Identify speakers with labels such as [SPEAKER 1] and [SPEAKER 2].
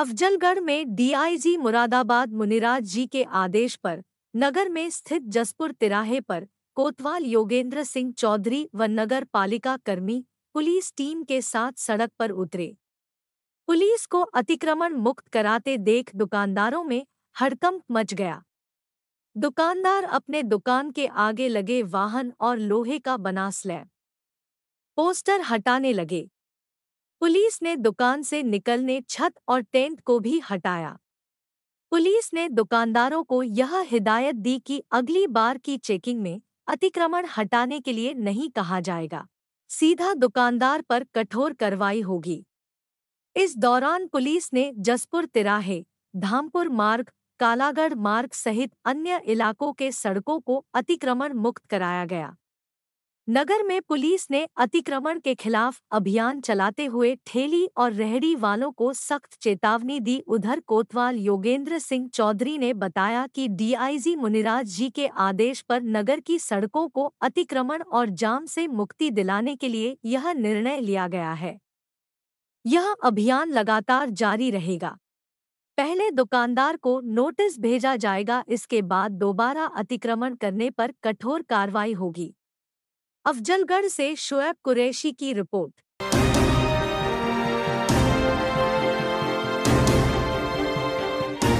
[SPEAKER 1] अफजलगढ़ में डीआईजी मुरादाबाद मुनिराज जी के आदेश पर नगर में स्थित जसपुर तिराहे पर कोतवाल योगेंद्र सिंह चौधरी व नगर पालिका कर्मी पुलिस टीम के साथ सड़क पर उतरे पुलिस को अतिक्रमण मुक्त कराते देख दुकानदारों में हड़कंप मच गया दुकानदार अपने दुकान के आगे लगे वाहन और लोहे का बना स्लैब पोस्टर हटाने लगे पुलिस ने दुकान से निकलने छत और टेंट को भी हटाया पुलिस ने दुकानदारों को यह हिदायत दी कि अगली बार की चेकिंग में अतिक्रमण हटाने के लिए नहीं कहा जाएगा सीधा दुकानदार पर कठोर कार्रवाई होगी इस दौरान पुलिस ने जसपुर तिराहे धामपुर मार्ग कालागढ़ मार्ग सहित अन्य इलाकों के सड़कों को अतिक्रमण मुक्त कराया गया नगर में पुलिस ने अतिक्रमण के खिलाफ अभियान चलाते हुए ठेली और रेहड़ी वालों को सख्त चेतावनी दी उधर कोतवाल योगेंद्र सिंह चौधरी ने बताया कि डीआईजी मुनिराज जी के आदेश पर नगर की सड़कों को अतिक्रमण और जाम से मुक्ति दिलाने के लिए यह निर्णय लिया गया है यह अभियान लगातार जारी रहेगा पहले दुकानदार को नोटिस भेजा जाएगा इसके बाद दोबारा अतिक्रमण करने पर कठोर कार्रवाई होगी अफजलगढ़ से शोएब कुरैशी की रिपोर्ट